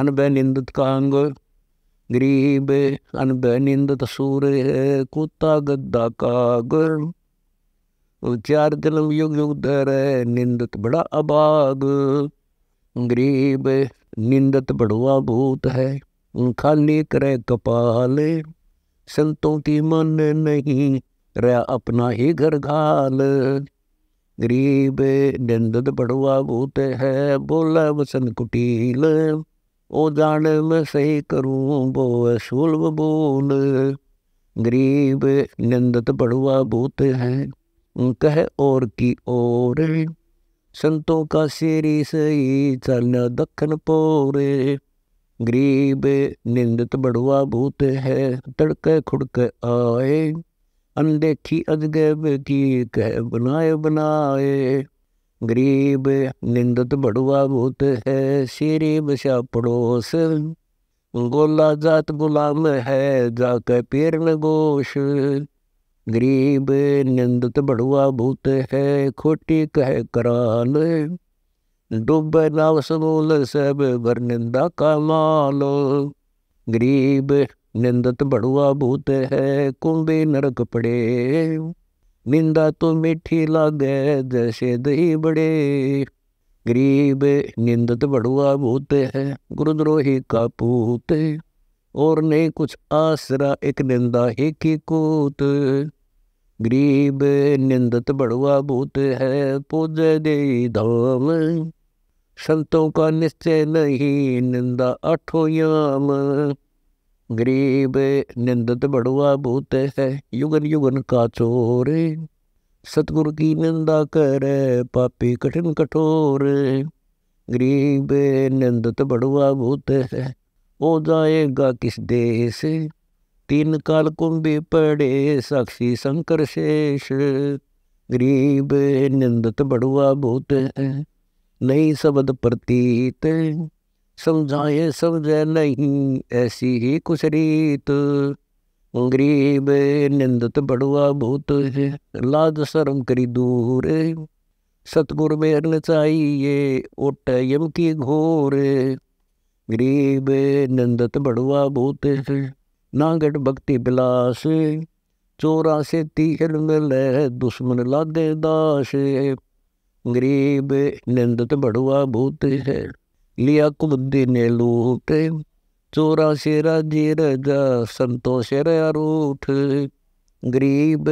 अनबनिंदत का अंग गरीब अनबनिंदत सूर कुत्ता गद्दा काग चार जन्म युग युग धर निंदत बड़ा अबाग गरीब निंदत बड़ुआ भूत है खाली करे कपाल संतों की मन नहीं रह अपना ही घर घाल गरीब निंदत बड़ुआ भूत है बोला वसन कुटील जाने में सही करूँ बो सुलभ बोल गरीब निंदत बढ़ुआ भूत है कह और की ओर संतों का शेरी सही चल दखन पोरे गरीब निंदत बढ़ुआ भूत है तड़के खुड़के आए अनदेखी अजगैब की कह बनाए बनाए गरीब निंदत बड़ुआ भूत है सिरीब सा पड़ोस गोला जात गुलाम है जाके पीर गोश गरीब निंदत बड़ुआ भूत है खोटी कह कराल डूब नाव समूल सब भर निंदा का माल गरीब निंदत बड़ुआ भूत है कुंभे नरक पड़े निंदा तो मीठी लागे जैसे दही बड़े गरीब निंदत बड़ुआ भूत है गुरुद्रोही का पूत और नहीं कुछ आसरा एक निंदा ही की कूत गरीब निंदत बड़ुआ भूत है पूजे दे धाम संतों का निश्चय नहीं निंदा अठो याम गरीब निंदत बड़ुआ भूत है युगन युगन का चोर सतगुरु की निंदा कर पापी कठिन कठोर गरीब निंदत बड़ुआ भूत है ओ जाएगा किस देश तीन काल कुंभी पड़े साक्षी शंकर शेष गरीब निंदत बड़ुआ भूत है नहीं शबद प्रतीत समझाए समझे नहीं ऐसी ही कुछ रीत गरीब निंदत बड़ुआ भूत लाज शर्म करी दूर सतगुर में चाहिए ओट यम की घोर गरीब निंदत बड़ुआ भूत नागट भक्ति बिलास चोरा से तीर मिल दुश्मन लादे दास गरीब निंदत बड़ुआ भूत है लिया लियाकुद्दीन लूट चोरा शेरा जीर जा संतोषेर रूठ गरीब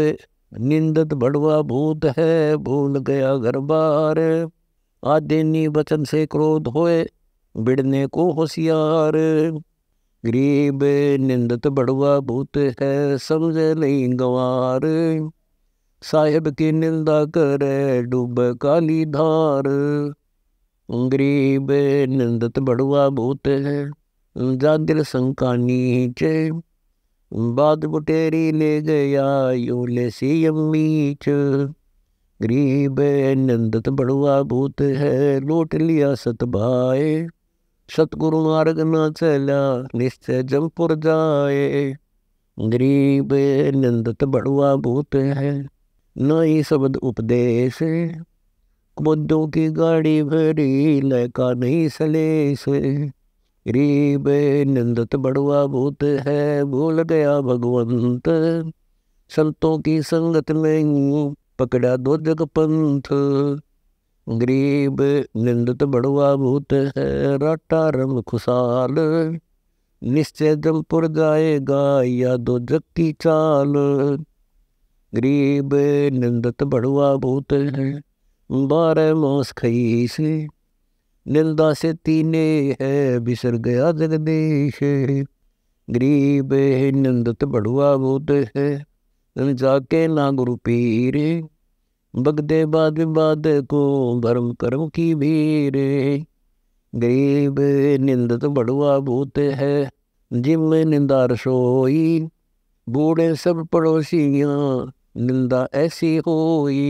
निंदत बड़वा भूत है भूल गया घर बार आदिनी वचन से क्रोध होए बिड़ने को होशियार गरीब निंदत बड़वा भूत है समझ नहीं गवार साहेब की निंदा करे डूब काली धार गरीब नंदत बड़ुआ भूत है जागिर शंका बाद बुटेरी ले गया यूं ले सी अम्मीच गरीब नंदत बड़ुआ भूत है लूट लिया सतभाए सतगुरु मार्ग ना चला निश्चय जमपुर जाए गरीब निंदत बड़ुआ भूत है न ही शब्द उपदेश मुद्दों की गाड़ी भरी लैका नहीं सले से गरीब निंदत बड़ुआ भूत है भूल गया भगवंत संतों की संगत में हूँ पकड़ा दोजक पंथ गरीब निंदत बड़ुआ भूत है राटा रंग खुशाल निश्चय जमपुर जाएगा या दो जग की चाल गरीब निंदत बड़ुआ भूत है बारह मास खई से निंदा से तीने है बिसर गया जगदेश गरीब है निंदत बढ़ुआ बहुत है जाके ना गुरु पीर बगदे बाद विवाद को भरम कर्म की भीड़ गरीब निंदत बड़ुआ भूत है जिम निंदा रसोई बूढ़े सब पड़ोसियाँ निंदा ऐसी होई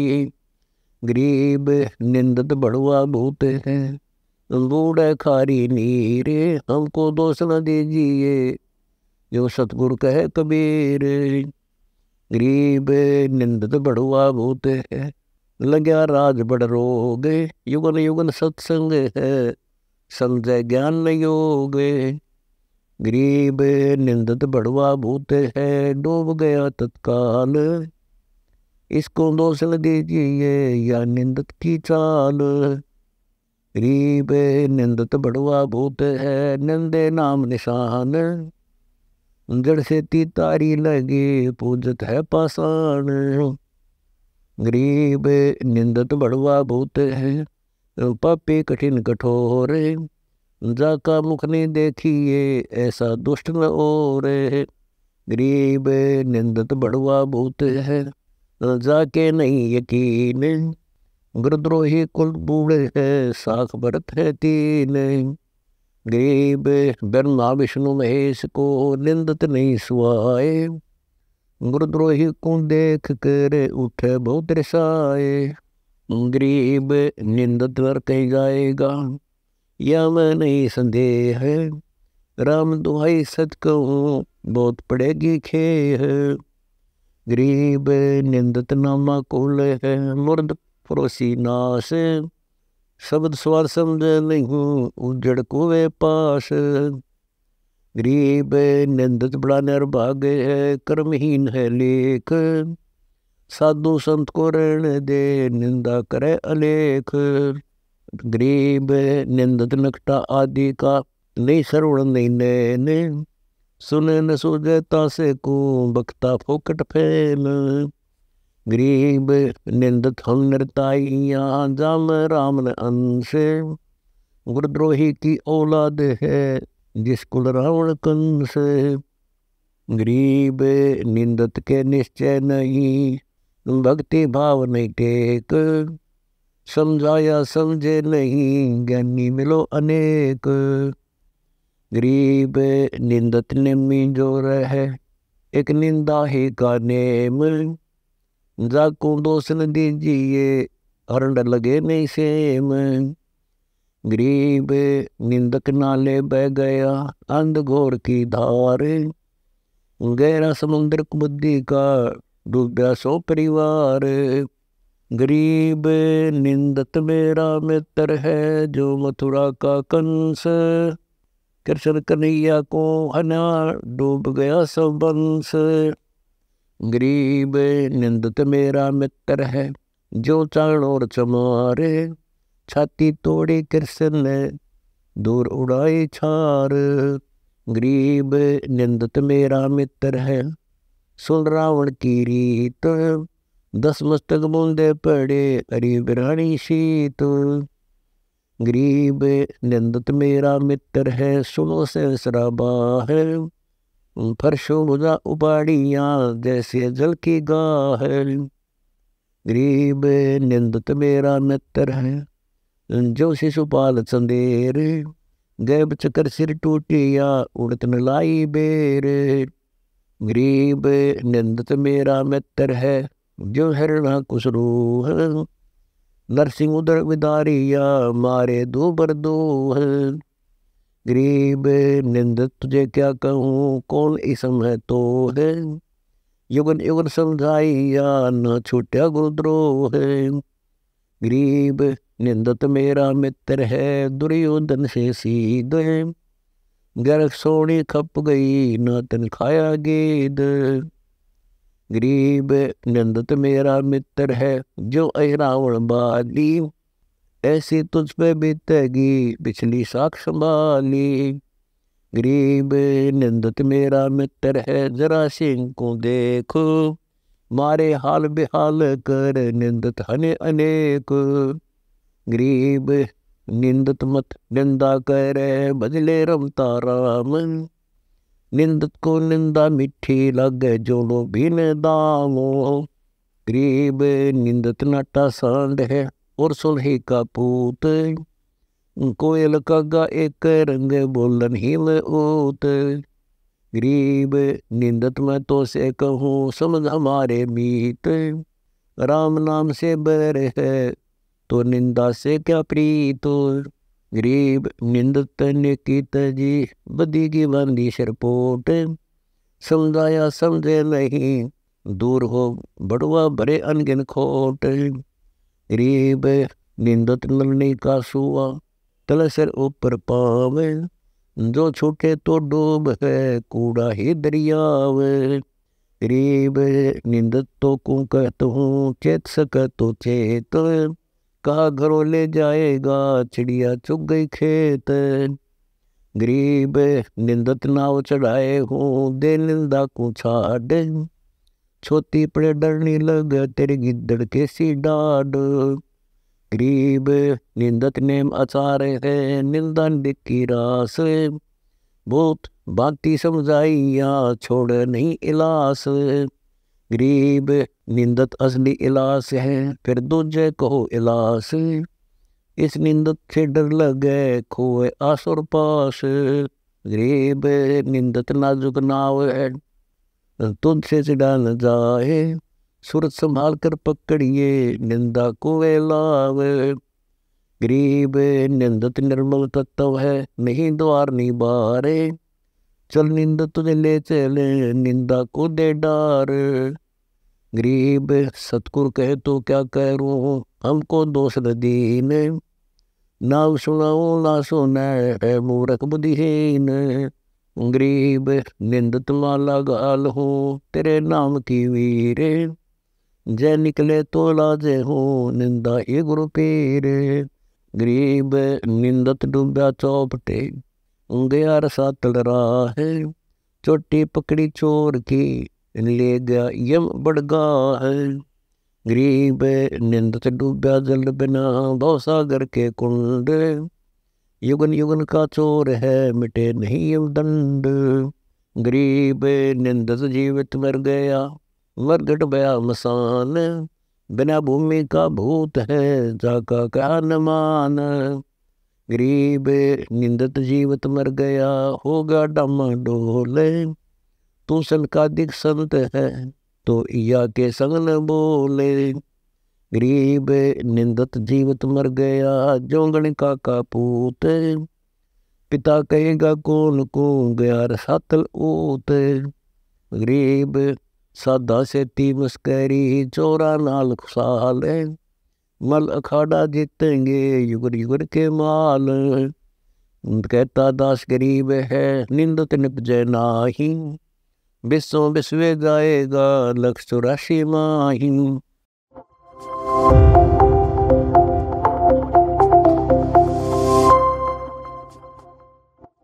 गरीब निंदत बड़ुआ भूत है लूड़ खारी नीर हमको दोष न दीजिए जो सतगुरु कहे कबीर गरीब निंदत बड़ुआ भूत है लग्या राज बड़ रोग युगन युगन सत्संग है संजय ज्ञान योग गरीब निंदत बड़ुआ भूत है डूब गया तत्काल इसको दो से दीजिए ये या निंदत की चाल रीबे निंदत बड़वा भूत है निंदे नाम निशान जड़ से ती तारी लगी पूजत है पासान गरीब निंदत बड़वा भूत है पापी कठिन कठोर जाका मुख ने देखिए ऐसा दुष्ट न और गरीब निंदत बड़वा भूत है रजा के नहीं यकीन गुरुद्रोही कुल बूढ़े है साख भरत है तीन गरीब बिरना विष्णु महेश को निंदत नहीं सुहाए गुरुद्रोही को देख कर उठे बहुत रिसाए गरीब निंदत वर कहीं जाएगा या मैं नहीं संदेह राम दुहाई सत कहूँ बहुत पड़ेगी खेह ਗਰੀਬ ਨਿੰਦਤ ਨਾਮਾ ਕੋਲ ਹੈ ਮੁਰਦ ਪਰੋਸੀ ਨਾਸ ਸ਼ਬਦ ਸਵਾਰ ਸਮਝੇ ਨਹੀਂ ਉਜੜ ਕੋਵੇ ਪਾਸ ਗਰੀਬ ਨਿੰਦਤ ਬੜਾ ਨਿਰਭਾਗ ਹੈ ਕਰਮਹੀਨ ਹੈ ਲੇਖ ਸਾਧੂ ਸੰਤ ਕੋ ਰਣ ਦੇ ਨਿੰਦਾ ਕਰੇ ਅਲੇਖ ਗਰੀਬ ਨਿੰਦਤ ਨਕਟਾ ਆਦੀ ਕਾ ਨਹੀਂ ਸਰਵਣ ਨਹੀਂ ਨੇ सुने न सूझे तासे को बखता फोकट फेम गरीब निंदत हम नृताइया जाम राम अंश गुरद्रोही की औलाद है जिसकुल रावण कंस गरीब निंदत के निश्चय नहीं भक्ति भाव नहीं टेक समझाया समझे नहीं ज्ञानी मिलो अनेक गरीब निंदत निमी जो रह एक निंदा ही का नेम जाकू दोसन दीजिए हरण लगे नहीं सेम गरीब निंदक नाले बह गया अंध घोर की धार गहरा समुद्र बुद्धि का डूबा सो परिवार गरीब निंदत मेरा मित्र है जो मथुरा का कंस कृष्ण कन्हैया को अना डूब गया सब गरीब निंदत मेरा मित्र है जो चाण और चमारे छाती तोड़ी कृष्ण ने दूर उड़ाई छार गरीब निंदत मेरा मित्र है सुन रावण की रीत दस मस्तक बोलते पड़े अरे बिरानी शीत गरीब निंदत मेरा मित्र है सुनो से शराबा है फरशो रुजा उबाड़ियाँ जैसे जल की गाह गरीब निंदत मेरा मित्र है जो शिशुपाल चंदेर गैब चकर सिर टूटिया उड़त न लाई बेर गरीब निंदत मेरा मित्र है जो हरणा कुसरू है नरसिंह उधर विदारिया मारे दो बर दो गरीब निंद तुझे क्या कहूँ कौन इसम है तो है युगन युगन समझाइया न छूटा गुरुद्रोह गरीब निंदत तो मेरा मित्र है दुर्योधन से सीध गर सोनी खप गई न तन खाया गेद गरीब नंदत मेरा मित्र है जो अरावण बाली ऐसी तुझ पे बीतेगी पिछली साख संभाली गरीब निंदत मेरा मित्र है जरा सिंह को देखो मारे हाल बेहाल कर निंदत हने अनेक गरीब निंदत मत निंदा करे बदले रमता राम निंदत को निंदा मिठी लग जो लो बिन दामो गरीब निंदत नाटा सांड है और सुलहे का पूत कोयल कागा एक रंग बोलन हिल ऊत गरीब निंदत मैं तो से कहूँ समझ हमारे मीत राम नाम से बर है तो निंदा से क्या प्रीत ਗਰੀਬ ਨਿੰਦਤ ਨੇ ਕੀਤਾ ਜੀ ਬਦੀ ਕੀ ਬੰਦੀ ਸਰਪੋਟ ਸਮਝਾਇਆ ਸਮਝੇ ਨਹੀਂ दूर हो बड़ुआ भरे अनगिन खोट गरीब निंदत मलनी का सुआ तल सिर ऊपर पावे जो छोटे तो डूब है कूड़ा ही दरियाव गरीब निंदत तो को कहत हूँ चेत सक तो चेत कहा घरों ले जाएगा चिड़िया चुग गई खेत गरीब निंदत नाव चढ़ाए हो दे निंदा को छाड छोती पड़े डरनी लग तेरे गिद्दड़ के सी डाड गरीब निंदत नेम अचार है निंदा दिखी रास बहुत बाती समझाइया छोड़ नहीं इलास गरीब निंदत असली इलास है फिर दूजे कहो इलास इस निंदत से डर लगे खोए आसुर पास गरीब निंदत नाजुक नाव है तुझसे से डाल जाए सूरत संभाल कर पकड़िए निंदा को लाव गरीब निंदत निर्मल तत्व है नहीं द्वार नहीं बारे चल निंदत तुझे ले चले निंदा को दे डार गरीब सतगुर कहे तो क्या कह रो हमको न दीन नाव सुनाओ ना सुन है मूर्ख बुद्धिहीन गरीब निंदत माला गाल हो तेरे नाम की वीर जय निकले तो लाजे हो निंदा ये गुरु पीर गरीब निंदत डूबा चौपटे गया रसा तलरा है चोटी पकड़ी चोर की ले गया यम बड़गा गरीब निंद से डूबा जल बिना भव सागर के कुंड युगन युगन का चोर है मिटे नहीं यम दंड गरीब निंदत जीवित मर गया मरगट बया मसान बिना भूमि का भूत है जाका का अनुमान गरीब निंदत जीवित मर गया होगा डमा डोले तू सनकादिक संत है तो या के संग न बोले गरीब निंदत जीवत मर गया जोंगण का पूत पिता कहेगा कौन को गया रसातल ऊत गरीब सादा से ती मुस्करी चोरा नाल खुशाल मल अखाड़ा जीतेंगे युगर युगर के माल कहता दास गरीब है निंदत निपजे नाही बिस्सों बिस्वे गाएगा लक्ष चौरासी तो माही